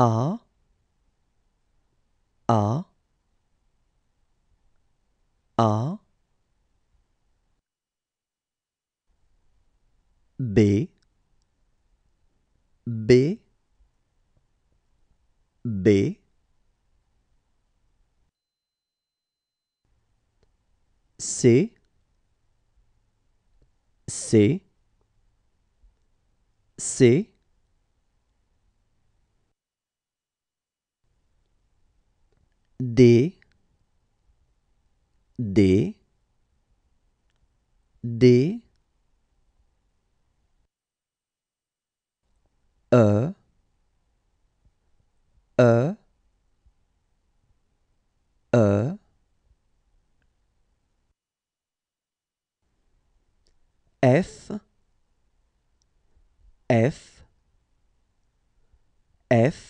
are D D D E E E F F F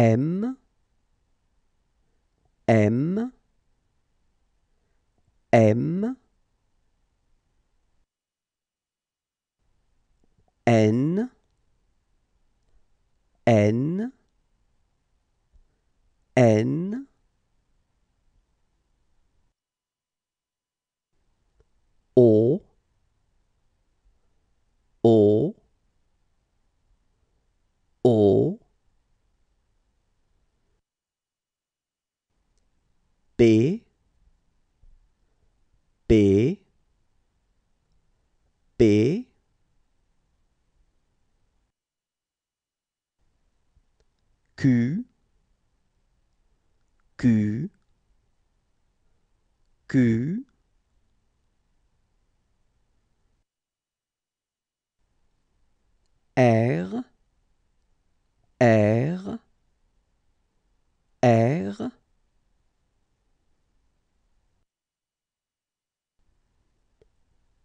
M, M, M, N, N, N, B B Q Q Q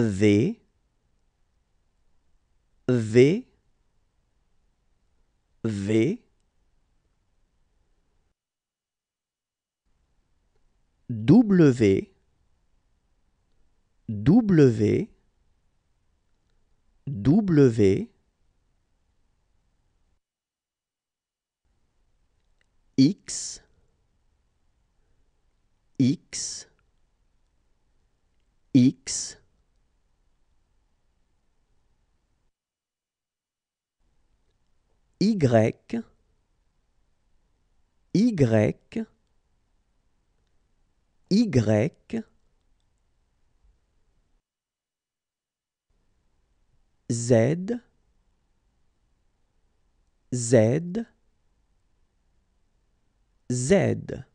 V V V W W W X X X Y, Y, Y, Z, Z, Z.